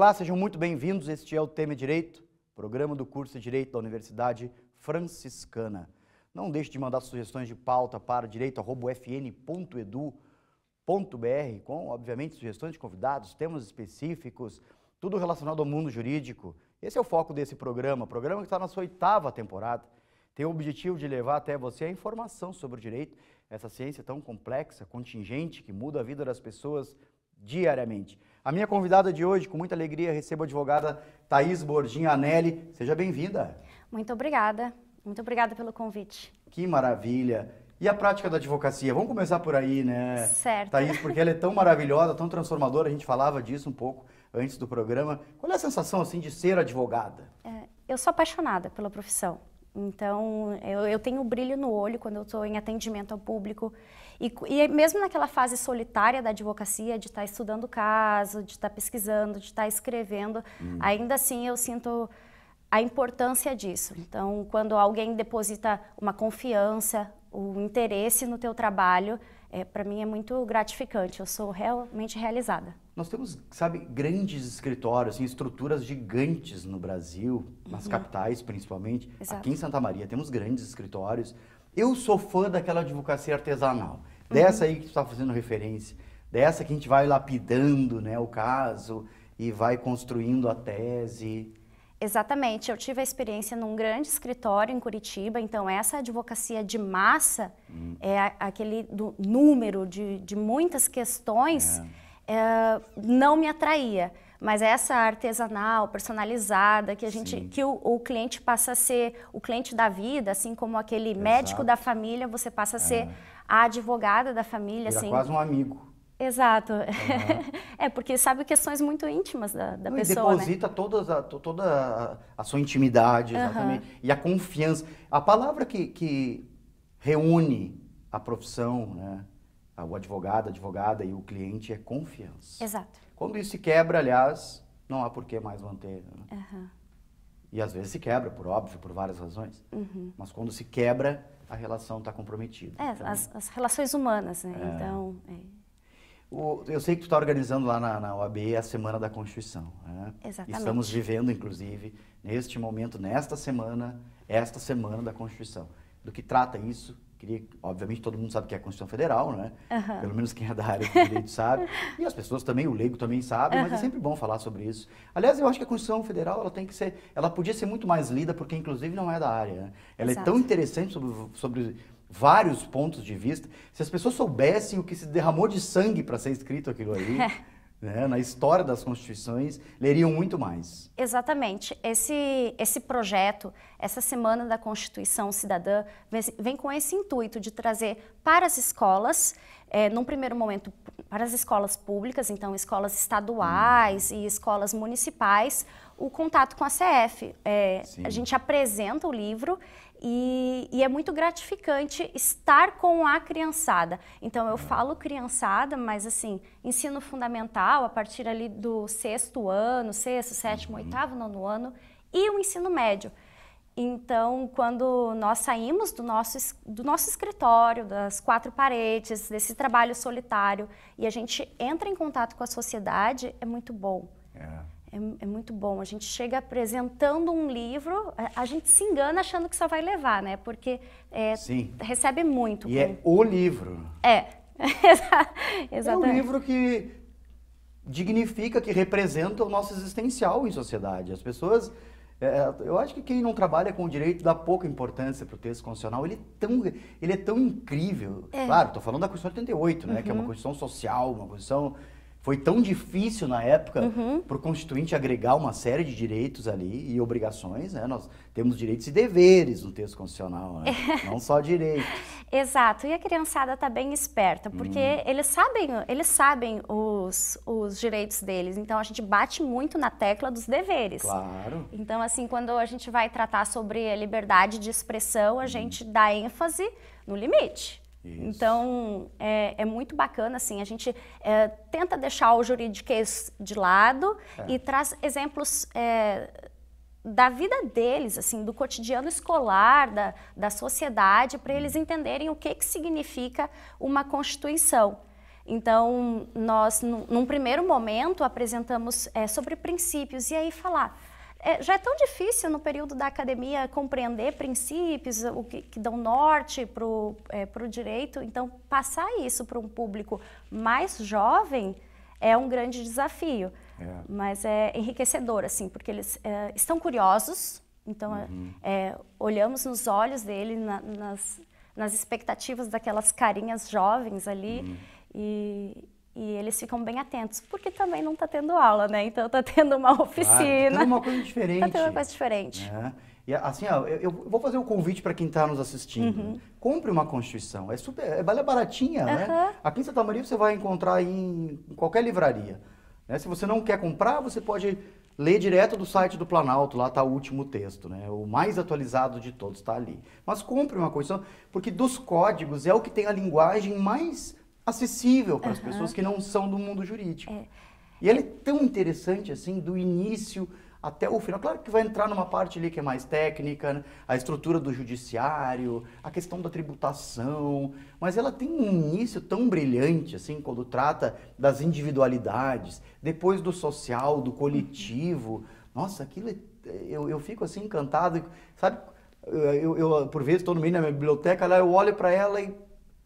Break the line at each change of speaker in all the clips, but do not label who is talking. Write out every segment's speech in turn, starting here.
Olá, sejam muito bem-vindos. Este é o Tema Direito, programa do curso de Direito da Universidade Franciscana. Não deixe de mandar sugestões de pauta para direito@fn.edu.br com, obviamente, sugestões de convidados, temas específicos, tudo relacionado ao mundo jurídico. Esse é o foco desse programa, programa que está na sua oitava temporada. Tem o objetivo de levar até você a informação sobre o direito, essa ciência tão complexa, contingente, que muda a vida das pessoas diariamente. A minha convidada de hoje, com muita alegria, recebo a advogada Thaís Borgin Anelli. Seja bem-vinda.
Muito obrigada. Muito obrigada pelo convite.
Que maravilha. E a prática da advocacia? Vamos começar por aí, né? Certo. Thaís, porque ela é tão maravilhosa, tão transformadora, a gente falava disso um pouco antes do programa. Qual é a sensação, assim, de ser advogada?
É, eu sou apaixonada pela profissão. Então, eu, eu tenho um brilho no olho quando eu estou em atendimento ao público. E, e, mesmo naquela fase solitária da advocacia, de estar tá estudando o caso, de estar tá pesquisando, de estar tá escrevendo, hum. ainda assim eu sinto a importância disso. Então, quando alguém deposita uma confiança, o um interesse no teu trabalho, é, para mim é muito gratificante. Eu sou realmente realizada.
Nós temos, sabe, grandes escritórios, assim, estruturas gigantes no Brasil, nas uhum. capitais principalmente. Exato. Aqui em Santa Maria temos grandes escritórios. Eu sou fã daquela advocacia artesanal, uhum. dessa aí que tu está fazendo referência, dessa que a gente vai lapidando né, o caso e vai construindo a tese.
Exatamente, eu tive a experiência num grande escritório em Curitiba, então essa advocacia de massa hum. é aquele número de, de muitas questões é é, não me atraía. Mas é essa artesanal, personalizada, que a gente, Sim. que o, o, cliente passa a ser o cliente da vida, assim como aquele Exato. médico da família, você passa a ser é. a advogada da família. Vira assim. quase um amigo. Exato. Uhum. é, porque sabe questões muito íntimas da, da e pessoa. Né?
Deposita né? todas a, toda a, sua intimidade, exatamente. Uhum. E a confiança. A palavra que, que reúne a profissão, né? Ah, o advogado, a advogada e o cliente é confiança. Exato. Quando isso se quebra, aliás, não há por que mais manter. Né? Uhum. E às vezes se quebra, por óbvio, por várias razões. Uhum. Mas quando se quebra, a relação está comprometida. É, então, as,
as, relações humanas, né? É. Então. É.
O, eu sei que tu está organizando lá na, na OAB a Semana da Constituição. Né? Exatamente. Estamos vivendo, inclusive, neste momento, nesta semana, esta Semana da Constituição. Do que trata isso? queria, obviamente todo mundo sabe que é a Constituição Federal, né? Uhum. Pelo menos quem é da área do direito sabe. E as pessoas também, o leigo também sabe, uhum. mas é sempre bom falar sobre isso. Aliás, eu acho que a Constituição Federal, ela tem que ser, ela podia ser muito mais lida porque inclusive não é da área. Né? Ela é Exato. é tão interessante sobre, sobre vários pontos de vista. Se as pessoas soubessem o que se derramou de sangue para ser escrito aquilo ali, é né, na história das constituições, leriam muito mais.
Exatamente. Esse, esse projeto, essa Semana da Constituição Cidadã, vem, vem com esse intuito de trazer para as escolas, é, num primeiro momento, para as escolas públicas, então escolas estaduais hum. e escolas municipais, o contato com a CF. É, eh, a gente apresenta o livro e, e, é muito gratificante estar com a criançada. Então, eu falo criançada, mas assim, ensino fundamental, a partir ali do sexto ano, sexto, sétimo, uhum. oitavo, nono ano, e o ensino médio. Então, quando nós saímos do nosso, do nosso escritório, das quatro paredes, desse trabalho solitário, e a gente entra em contato com a sociedade, é muito bom. É, é, muito bom. A gente chega apresentando um livro, a, a, gente se engana achando que só vai levar, né? Porque é, recebe muito. E é com...
é o livro.
É. Exatamente. É um livro
que dignifica, que representa o nosso existencial em sociedade. As pessoas. É, é eu acho que quem não trabalha com o direito dá pouca importância para o texto constitucional. Ele é tão, ele é tão incrível. É. Claro, estou falando da Constituição de 88, né? Uhum. Que é uma uhum. Constituição social, uma Constituição foi tão difícil na época uhum. para o Constituinte agregar uma série de direitos ali e obrigações, né? Nós temos direitos e deveres no texto constitucional, né? não só direitos.
Exato, e a criançada está bem esperta, porque uhum. eles sabem, eles sabem os, os direitos deles, então a gente bate muito na tecla dos deveres. Claro. Então, assim, quando a gente vai tratar sobre a liberdade de expressão, a uhum. gente dá ênfase no limite. Isso. Então, é, é, muito bacana, assim, a gente é, tenta deixar o juridiquês de lado é. e traz exemplos é, da vida deles, assim, do cotidiano escolar, da, da sociedade, para eles uhum. entenderem o que, que significa uma Constituição. Então, nós, num, num primeiro momento, apresentamos é, sobre princípios, e aí falar é, já é tão difícil no período da academia compreender princípios o que, que dão norte para o é, direito, então passar isso para um público mais jovem é um grande desafio, é. mas é enriquecedor assim, porque eles é, estão curiosos, então é, uhum. É, olhamos nos olhos dele, na, nas, nas expectativas daquelas carinhas jovens ali uhum. e e eles ficam bem atentos, porque também não está tendo aula, né? Então está tendo uma tá oficina. está tendo uma coisa diferente. Está tendo uma coisa diferente.
É. E assim, ó, eu, eu, vou fazer um convite para quem está nos assistindo. Uhum. Compre uma Constituição. É super, é, ela é baratinha, uhum. né? Aqui em Santa Maria você vai encontrar em, em qualquer livraria. Né? Se você não quer comprar, você pode ler direto do site do Planalto, lá está o último texto, né? O mais atualizado de todos está ali. Mas compre uma Constituição, porque dos códigos é o que tem a linguagem mais acessível para as uhum. pessoas que não são do mundo jurídico. É. E ele é tão interessante assim, do início até o final. Claro que vai entrar numa parte ali que é mais técnica, né? a estrutura do judiciário, a questão da tributação, mas ela tem um início tão brilhante, assim, quando trata das individualidades, depois do social, do coletivo. Uhum. Nossa, aquilo é, é, eu, eu fico assim encantado, sabe? Eu, eu, eu por vezes, estou no meio da minha biblioteca, lá eu olho para ela e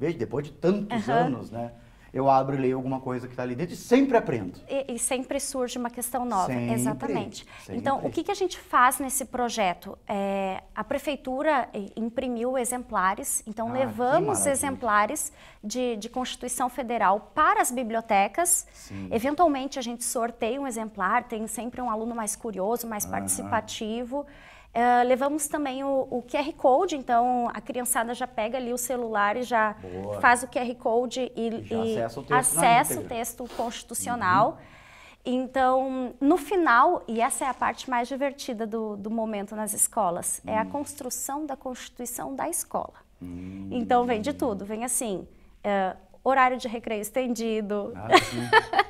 Veja, depois de tantos uhum. anos, né? Eu abro e leio alguma coisa que está ali dentro e sempre aprendo.
E, e sempre surge uma questão nova. Sempre, Exatamente. Sempre. Então, o que, que a gente faz nesse projeto? É, a prefeitura eh, imprimiu exemplares, então ah, levamos exemplares de, de, Constituição Federal para as bibliotecas. Sim. Eventualmente, a gente sorteia um exemplar, tem sempre um aluno mais curioso, mais participativo. Uh, levamos também o, o, QR Code, então a criançada já pega ali o celular e já Boa. faz o QR Code e, e acessa o texto, acessa o texto constitucional. Uhum. Então, no final, e essa é a parte mais divertida do, do momento nas escolas, uhum. é a hum. construção da Constituição da escola. Uhum. Então, vem de tudo, vem assim, uh, horário de recreio estendido. Ah,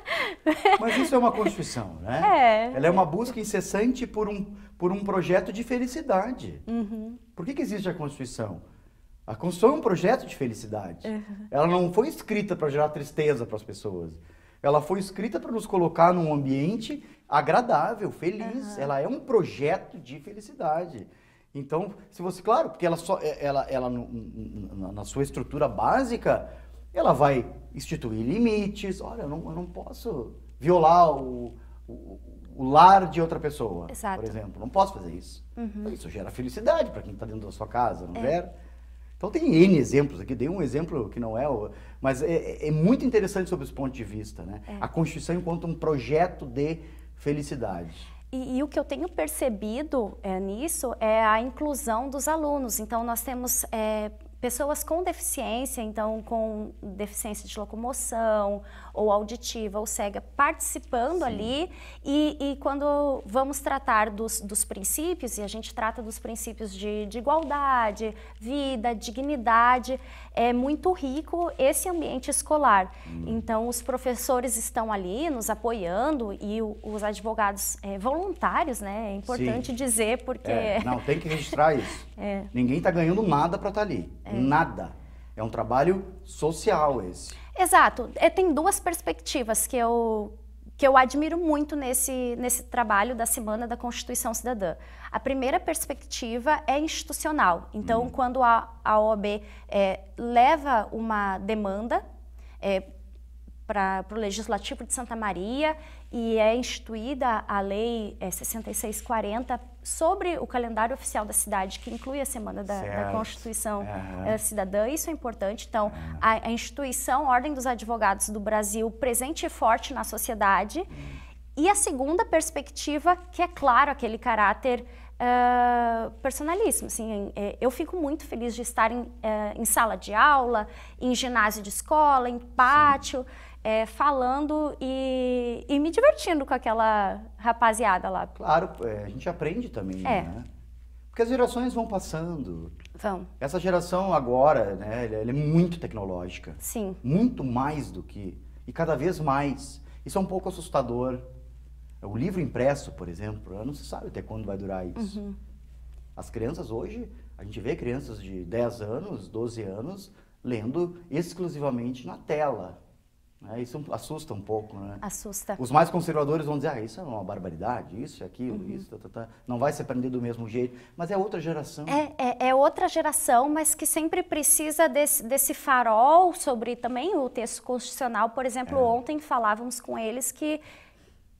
Mas isso é uma construção, né? É. Ela é uma busca incessante por um, por um projeto de felicidade. Uhum. Por que, que existe a Constituição? A Constituição é um projeto de felicidade. Uhum. Ela não foi escrita para gerar tristeza para as pessoas. Ela foi escrita para nos colocar num ambiente agradável, feliz. Uhum. Ela é um projeto de felicidade. Então, se você, claro, porque ela só, é, ela, ela na sua estrutura básica, ela vai instituir limites. Olha, eu não, eu não posso violar o, o, o, lar de outra pessoa, Exato. por exemplo. Não posso fazer isso. Uhum. Isso gera felicidade para quem está dentro da sua casa, não é. Então tem N exemplos aqui, dei um exemplo que não é, mas é, é, é muito interessante sobre esse ponto de vista, né? É. A Constituição enquanto um projeto de felicidade.
E, e, o que eu tenho percebido é, nisso é a inclusão dos alunos. Então, nós temos é, pessoas com deficiência, então com deficiência de locomoção ou auditiva ou cega participando Sim. ali. E, e, quando vamos tratar dos, dos princípios, e a gente trata dos princípios de, de igualdade, vida, dignidade, é muito rico esse ambiente escolar. Hum. Então, os professores estão ali nos apoiando e o, os advogados é, voluntários, né? É importante Sim. dizer, porque. É. Não,
tem que registrar isso. é. Ninguém está ganhando nada para estar tá ali. É. Nada. É um trabalho social esse.
Exato. É, tem duas perspectivas que eu, que eu admiro muito nesse, nesse trabalho da Semana da Constituição Cidadã. A primeira perspectiva é institucional. Então, uhum. quando a, a OAB é, leva uma demanda é, para o Legislativo de Santa Maria e é instituída a Lei é, 6640 sobre o calendário oficial da cidade, que inclui a Semana da, da Constituição eh, Cidadã. Isso é importante. Então, a, a, instituição Ordem dos Advogados do Brasil presente e forte na sociedade. E a segunda perspectiva, que é claro aquele caráter uh, personalíssimo. Assim, eh, eu fico muito feliz de estar em, uh, em sala de aula, em ginásio de escola, em pátio. Sim é, falando e, e, me divertindo com aquela rapaziada lá. Claro,
é, a gente aprende também, é. né? Porque as gerações vão passando. Vão. Essa geração agora, né, ela é muito tecnológica. Sim. Muito mais do que. E cada vez mais. Isso é um pouco assustador. O livro impresso, por exemplo, não se sabe até quando vai durar isso. Uhum. As crianças hoje, a gente vê crianças de 10 anos, 12 anos, lendo exclusivamente na tela. É, isso assusta um pouco, né?
Assusta. Os mais conservadores vão dizer,
ah, isso é uma barbaridade, isso, aquilo, uhum. isso, tá, tá, tá. não vai se aprender do mesmo jeito. Mas é outra geração. É,
é, é outra geração, mas que sempre precisa desse, desse, farol sobre também o texto constitucional. Por exemplo, é. ontem falávamos com eles que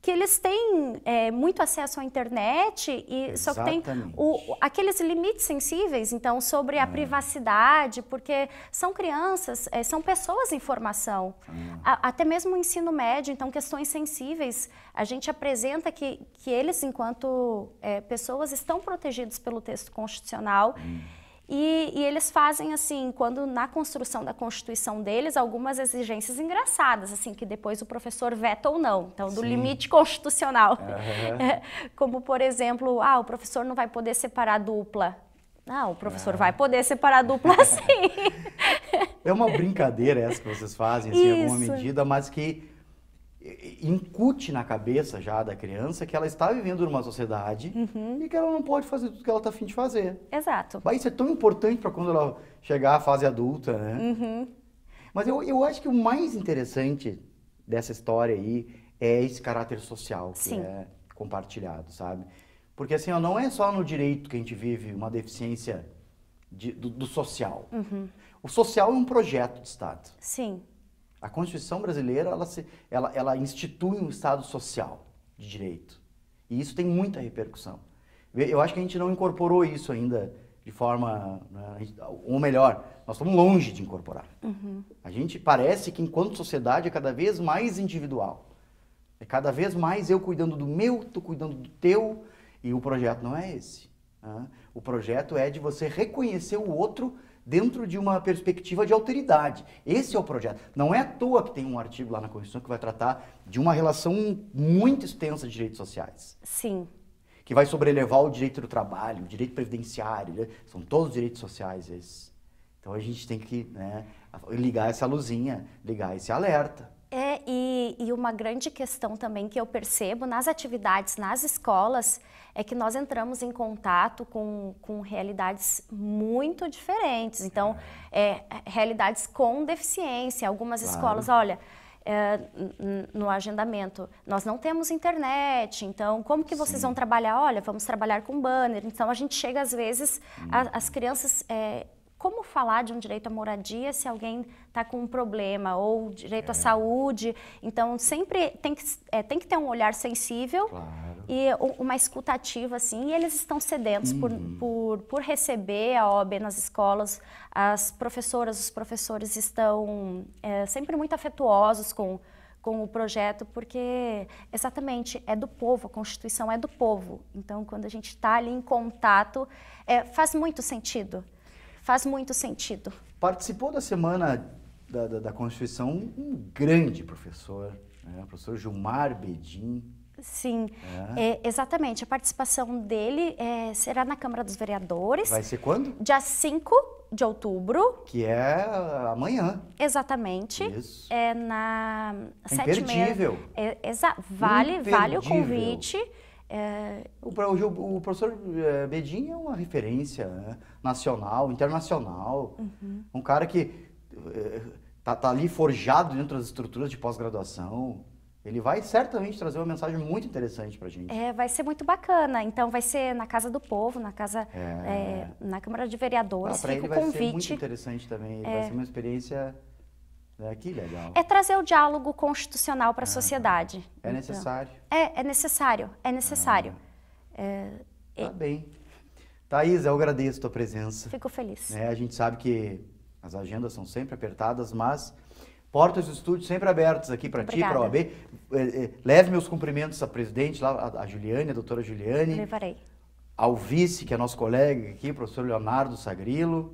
que eles têm é, muito acesso à internet e Exatamente. só que tem o, aqueles limites sensíveis, então sobre a é. privacidade, porque são crianças, é, são pessoas em formação, hum. a, até mesmo o ensino médio, então questões sensíveis a gente apresenta que que eles enquanto é, pessoas estão protegidos pelo texto constitucional. Hum. E, e, eles fazem assim, quando na construção da Constituição deles, algumas exigências engraçadas, assim, que depois o professor veta ou não. Então, do Sim. limite constitucional. Uhum. Como, por exemplo, ah, o professor não vai poder separar dupla. Não, ah, o professor vai ah. poder separar dupla sim.
É uma brincadeira essa que vocês fazem, assim, em alguma medida, mas que incute na cabeça já da criança que ela está vivendo numa sociedade uhum. e que ela não pode fazer tudo que ela está afim de fazer. Exato. Mas isso é tão importante para quando ela chegar à fase adulta, né? Uhum. Mas eu, eu acho que o mais interessante dessa história aí é esse caráter social que Sim. é compartilhado, sabe? Porque assim, ó, não é só no direito que a gente vive uma deficiência de, do, do, social. Uhum. O social é um projeto de Estado. Sim. A Constituição brasileira, ela, se, ela, ela institui um Estado social de direito. E isso tem muita repercussão. Eu acho que a gente não incorporou isso ainda de forma, né, ou melhor, nós estamos longe de incorporar. Uhum. A gente parece que enquanto sociedade é cada vez mais individual. É cada vez mais eu cuidando do meu, tu cuidando do teu, e o projeto não é esse. Né? O projeto é de você reconhecer o outro dentro de uma perspectiva de alteridade. Esse é o projeto. Não é à toa que tem um artigo lá na Constituição que vai tratar de uma relação muito extensa de direitos sociais. Sim. Que vai sobrelevar o direito do trabalho, o direito previdenciário, né? são todos direitos sociais esses. Então a gente tem que né, ligar essa luzinha, ligar esse alerta
e uma grande questão também que eu percebo nas atividades nas escolas é que nós entramos em contato com, com realidades muito diferentes. Então, é, é realidades com deficiência. Algumas claro. escolas, olha, é, no agendamento. Nós não temos internet, então como que vocês Sim. vão trabalhar? Olha, vamos trabalhar com banner. Então a gente chega às vezes, a, as crianças é, como falar de um direito à moradia se alguém está com um problema ou direito é. à saúde? Então, sempre tem que, é, tem que ter um olhar sensível claro. e uma escutativa, assim, e eles estão sedentos uhum. por, por, por receber a OAB nas escolas. As professoras, os professores estão é, sempre muito afetuosos com com o projeto, porque exatamente é do povo, a Constituição é do povo. Então, quando a gente está ali em contato, é, faz muito sentido faz muito sentido.
Participou da Semana da, da, da Constituição um grande professor, né? o professor Gilmar Bedin. Sim, é.
É, exatamente. A participação dele é, será na Câmara dos Vereadores. Vai ser quando? Dia 5 de outubro.
Que é amanhã.
Exatamente. Isso. É na... É imperdível. Sete meia... é, exa... Vale, Imperdível. vale o convite.
Hoje é, o, o professor eh, Bedin é uma referência né? nacional, internacional. Uhum. Um cara que está eh, tá ali forjado dentro das estruturas de pós-graduação. Ele vai certamente trazer uma mensagem muito interessante para gente.
É, vai ser muito bacana. Então vai ser na Casa do Povo, na casa, é.
É,
na Câmara de Vereadores. Ah, para ele vai convite. ser muito
interessante também. É. Vai ser uma experiência é, que legal. É
trazer o diálogo constitucional para a ah, sociedade. É então, necessário. Então, é, é necessário, é necessário. Ah,
é, tá bem. Thaís, eu agradeço a tua presença. Fico
feliz. É, a
gente sabe que as agendas são sempre apertadas, mas portas do estúdio sempre abertas aqui para ti, para a OAB. É, é, leve meus cumprimentos à presidente, lá, a Juliane, a doutora Juliane. Levarei. Ao vice, que é nosso colega aqui, professor Leonardo Sagrilo.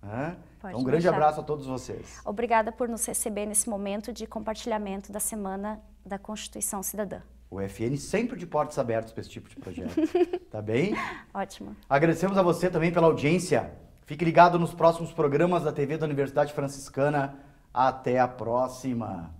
Né? Pode então, um grande deixar. abraço a todos vocês.
Obrigada por nos receber nesse momento de compartilhamento da Semana da Constituição Cidadã.
O FN sempre de portas abertas para esse tipo de projeto. tá bem? Ótimo. Agradecemos a você também pela audiência. Fique ligado nos próximos programas da TV da Universidade Franciscana. Até a próxima.